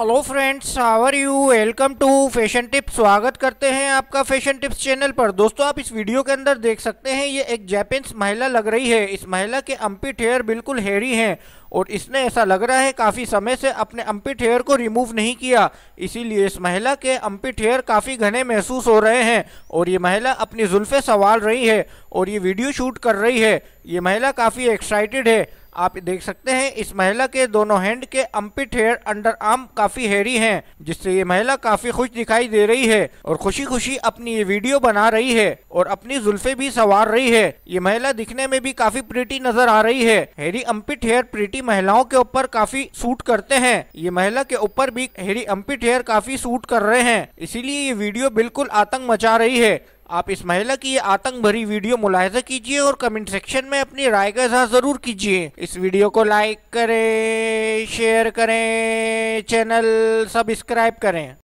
hello friends our you welcome to fashion tips स्वागत करते हैं आपका फैशन टिप्स चैनल पर दोस्तों आप इस वीडियो के अंदर देख सकते हैं ये एक जैपेंस महिला लग रही है इस महिला के अम्पिट हेयर बिल्कुल हेरी हैं और इसने ऐसा लग रहा है काफ़ी समय से अपने अम्पिट हेयर को रिमूव नहीं किया इसीलिए इस महिला के अम्पिट हेयर काफ़ी घने महसूस हो रहे हैं और ये महिला अपनी जुल्फे संवार रही है और ये वीडियो शूट कर रही है ये महिला काफ़ी एक्साइटेड है आप देख सकते हैं इस महिला के दोनों हैंड के अम्पिट हेयर अंडर आर्म काफी हेरी हैं जिससे ये महिला काफी खुश दिखाई दे रही है और खुशी खुशी अपनी ये वीडियो बना रही है और अपनी जुल्फे भी सवार रही है ये महिला दिखने में भी काफी प्रीटी नजर आ रही है हेरी अम्पिट हेयर प्रीटी महिलाओं के ऊपर काफी सूट करते हैं ये महिला के ऊपर भी हेरी अम्पिट हेयर काफी सूट कर रहे हैं इसीलिए ये वीडियो बिल्कुल आतंक मचा रही है आप इस महिला की आतंक भरी वीडियो मुलायजा कीजिए और कमेंट सेक्शन में अपनी राय का इजहार जरूर कीजिए इस वीडियो को लाइक करें शेयर करें चैनल सब्सक्राइब करें